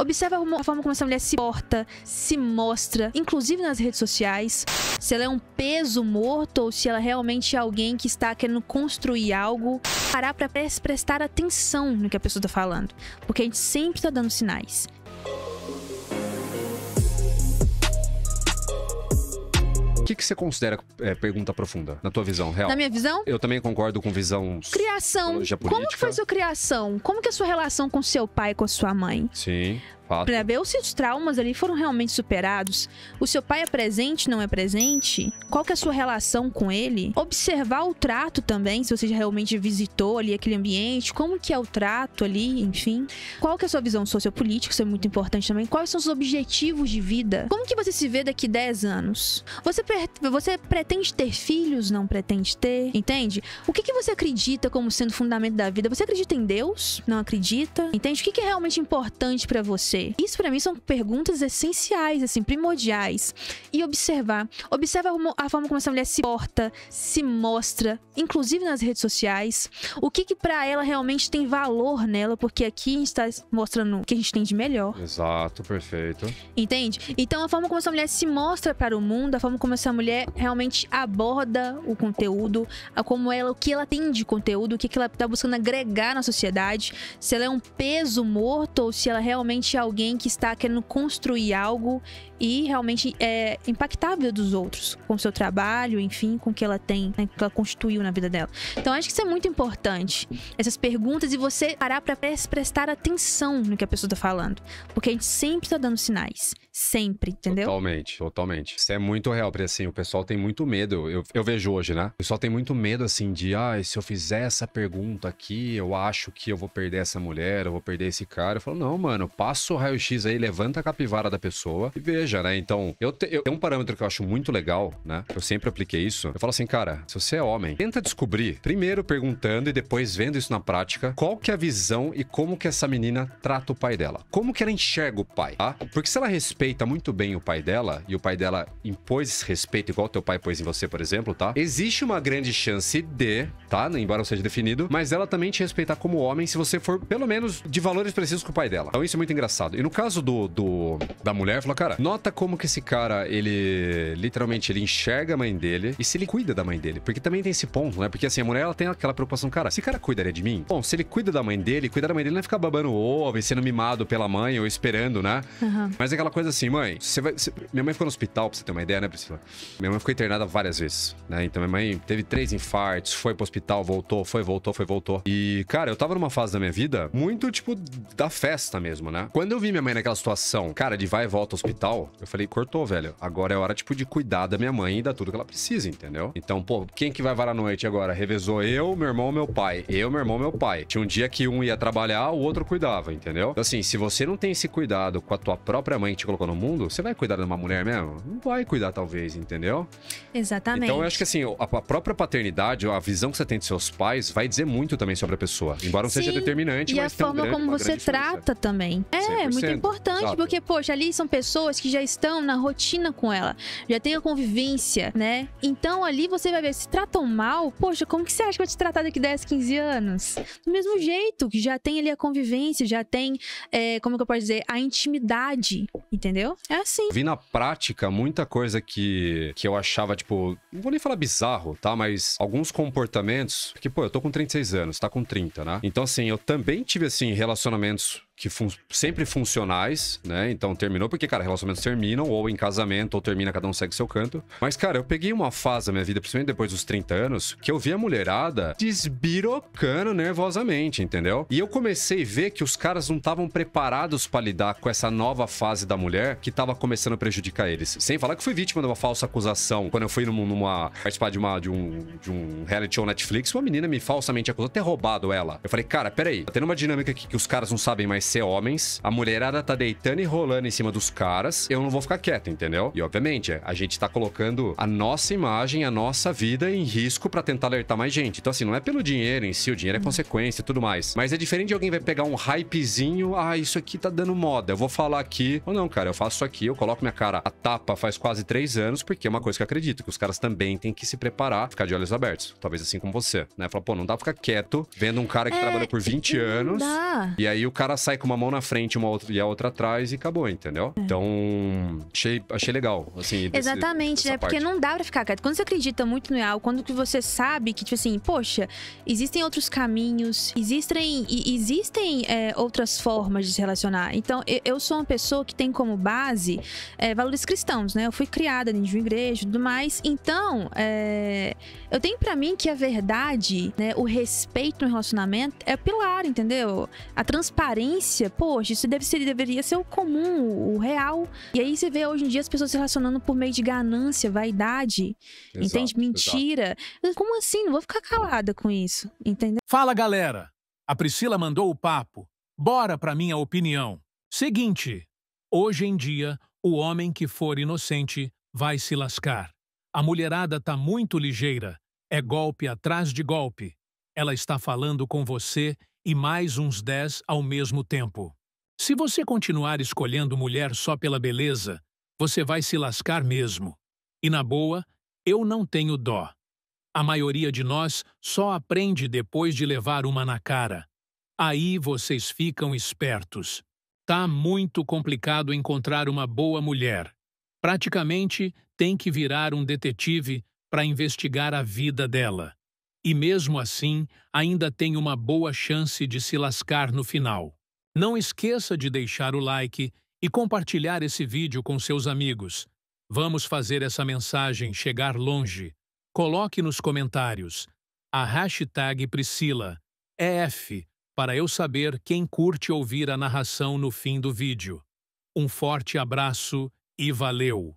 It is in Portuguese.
Observa a forma como essa mulher se porta, se mostra, inclusive nas redes sociais. Se ela é um peso morto ou se ela realmente é alguém que está querendo construir algo. Parar para prestar atenção no que a pessoa está falando, porque a gente sempre está dando sinais. que, que você considera é, pergunta profunda, na tua visão real? Na minha visão? Eu também concordo com visão. Criação. Eh, Como que foi sua criação? Como que é a sua relação com seu pai, com a sua mãe? Sim. Para ver se os traumas ali foram realmente superados. O seu pai é presente, não é presente? Qual que é a sua relação com ele? Observar o trato também, se você já realmente visitou ali aquele ambiente, como que é o trato ali, enfim. Qual que é a sua visão sociopolítica, isso é muito importante também. Quais são os objetivos de vida? Como que você se vê daqui 10 anos? Você, você pretende ter filhos? Não pretende ter? Entende? O que, que você acredita como sendo o fundamento da vida? Você acredita em Deus? Não acredita? Entende? O que, que é realmente importante para você? você? Isso para mim são perguntas essenciais, assim, primordiais. E observar. Observa a forma como essa mulher se porta, se mostra, inclusive nas redes sociais. O que que para ela realmente tem valor nela, porque aqui a gente tá mostrando o que a gente tem de melhor. Exato, perfeito. Entende? Então a forma como essa mulher se mostra para o mundo, a forma como essa mulher realmente aborda o conteúdo, a como ela, o que ela tem de conteúdo, o que que ela tá buscando agregar na sociedade, se ela é um peso morto ou se ela realmente é alguém que está querendo construir algo e realmente é, impactar a vida dos outros, com o seu trabalho, enfim, com o que ela tem, né, que ela constituiu na vida dela. Então acho que isso é muito importante, essas perguntas e você parar para prestar atenção no que a pessoa tá falando, porque a gente sempre tá dando sinais, sempre, entendeu? Totalmente, totalmente. Isso é muito real, porque assim, o pessoal tem muito medo, eu, eu vejo hoje, né? O pessoal tem muito medo, assim, de, ah, se eu fizer essa pergunta aqui, eu acho que eu vou perder essa mulher, eu vou perder esse cara. Eu falo, não, mano, passo raio-x aí, levanta a capivara da pessoa e veja, né? Então, eu, te, eu tem um parâmetro que eu acho muito legal, né? Eu sempre apliquei isso. Eu falo assim, cara, se você é homem, tenta descobrir, primeiro perguntando e depois vendo isso na prática, qual que é a visão e como que essa menina trata o pai dela. Como que ela enxerga o pai, tá? Porque se ela respeita muito bem o pai dela e o pai dela impôs esse respeito igual teu pai pôs em você, por exemplo, tá? Existe uma grande chance de, tá? Embora não seja definido, mas ela também te respeitar como homem se você for, pelo menos, de valores precisos com o pai dela. Então isso é muito engraçado. E no caso do, do da mulher, falou, cara, nota como que esse cara, ele literalmente ele enxerga a mãe dele e se ele cuida da mãe dele. Porque também tem esse ponto, né? Porque assim, a mulher ela tem aquela preocupação, cara, esse cara cuidaria de mim? Bom, se ele cuida da mãe dele, cuidar da mãe dele não é ficar babando ovo e sendo mimado pela mãe ou esperando, né? Uhum. Mas é aquela coisa assim, mãe, você vai. Minha mãe ficou no hospital, pra você ter uma ideia, né, Priscila? Minha mãe ficou internada várias vezes, né? Então minha mãe teve três infartos, foi pro hospital, voltou, foi, voltou, foi, voltou. E, cara, eu tava numa fase da minha vida muito, tipo, da festa mesmo, né? Quando eu eu vi minha mãe naquela situação, cara, de vai e volta ao hospital, eu falei, cortou, velho. Agora é hora, tipo, de cuidar da minha mãe e dar tudo que ela precisa, entendeu? Então, pô, quem que vai varar a noite agora? Revezou eu, meu irmão, meu pai. Eu, meu irmão, meu pai. Tinha um dia que um ia trabalhar, o outro cuidava, entendeu? Então, assim, se você não tem esse cuidado com a tua própria mãe que te colocou no mundo, você vai cuidar de uma mulher mesmo? Não vai cuidar, talvez, entendeu? Exatamente. Então, eu acho que, assim, a própria paternidade, a visão que você tem de seus pais, vai dizer muito também sobre a pessoa. Embora não seja determinante, e mas a forma grande, como você trata também. É, Sim. É, muito importante, Exato. porque, poxa, ali são pessoas que já estão na rotina com ela, já tem a convivência, né? Então ali você vai ver, se tratam mal, poxa, como que você acha que vai te tratar daqui 10, 15 anos? Do mesmo jeito, que já tem ali a convivência, já tem, é, como que eu posso dizer, a intimidade, entendeu? É assim. Vi na prática muita coisa que, que eu achava, tipo, não vou nem falar bizarro, tá? Mas alguns comportamentos, porque, pô, eu tô com 36 anos, tá com 30, né? Então, assim, eu também tive, assim, relacionamentos que fun sempre funcionais, né? Então terminou, porque, cara, relacionamentos terminam, ou em casamento, ou termina, cada um segue seu canto. Mas, cara, eu peguei uma fase da minha vida, principalmente depois dos 30 anos, que eu vi a mulherada desbirocando nervosamente, entendeu? E eu comecei a ver que os caras não estavam preparados para lidar com essa nova fase da mulher que tava começando a prejudicar eles. Sem falar que fui vítima de uma falsa acusação. Quando eu fui numa, numa participar de, uma, de, um, de um reality show Netflix, uma menina me falsamente acusou de ter roubado ela. Eu falei, cara, peraí, tá tendo uma dinâmica aqui que os caras não sabem mais ser homens, a mulherada tá deitando e rolando em cima dos caras, eu não vou ficar quieto, entendeu? E obviamente, a gente tá colocando a nossa imagem, a nossa vida em risco para tentar alertar mais gente. Então assim, não é pelo dinheiro em si, o dinheiro é consequência e tudo mais. Mas é diferente de alguém vai pegar um hypezinho, ah, isso aqui tá dando moda, eu vou falar aqui. Ou não, cara, eu faço isso aqui, eu coloco minha cara a tapa faz quase três anos, porque é uma coisa que eu acredito, que os caras também têm que se preparar, ficar de olhos abertos. Talvez assim como você, né? Fala, pô, não dá pra ficar quieto vendo um cara que é, trabalhou por 20 é anos. Dá. E aí o cara sai com uma mão na frente uma outra, e a outra atrás e acabou, entendeu? É. Então, achei, achei legal, assim. Exatamente, desse, é, né? Parte. Porque não dá pra ficar quieto. Quando você acredita muito no algo, quando que você sabe que, tipo assim, poxa, existem outros caminhos, existem, existem é, outras formas de se relacionar. Então, eu, sou uma pessoa que tem como base é, valores cristãos, né? Eu fui criada dentro de uma igreja e tudo mais. Então, é, eu tenho para mim que a verdade, né, o respeito no relacionamento é o pilar, entendeu? A transparência delícia. Poxa, isso deve ser, deveria ser o comum, o real. E aí você vê hoje em dia as pessoas se relacionando por meio de ganância, vaidade, exato, entende? Mentira. Exato. Como assim? Não vou ficar calada com isso, entendeu? Fala, galera. A Priscila mandou o papo. Bora pra minha opinião. Seguinte, hoje em dia, o homem que for inocente vai se lascar. A mulherada tá muito ligeira. É golpe atrás de golpe. Ela está falando com você e mais uns dez ao mesmo tempo. Se você continuar escolhendo mulher só pela beleza, você vai se lascar mesmo. E na boa, eu não tenho dó. A maioria de nós só aprende depois de levar uma na cara. Aí vocês ficam espertos. Tá muito complicado encontrar uma boa mulher. Praticamente tem que virar um detetive para investigar a vida dela e mesmo assim ainda tem uma boa chance de se lascar no final. Não esqueça de deixar o like e compartilhar esse vídeo com seus amigos. Vamos fazer essa mensagem chegar longe. Coloque nos comentários a hashtag Priscila EF para eu saber quem curte ouvir a narração no fim do vídeo. Um forte abraço e valeu!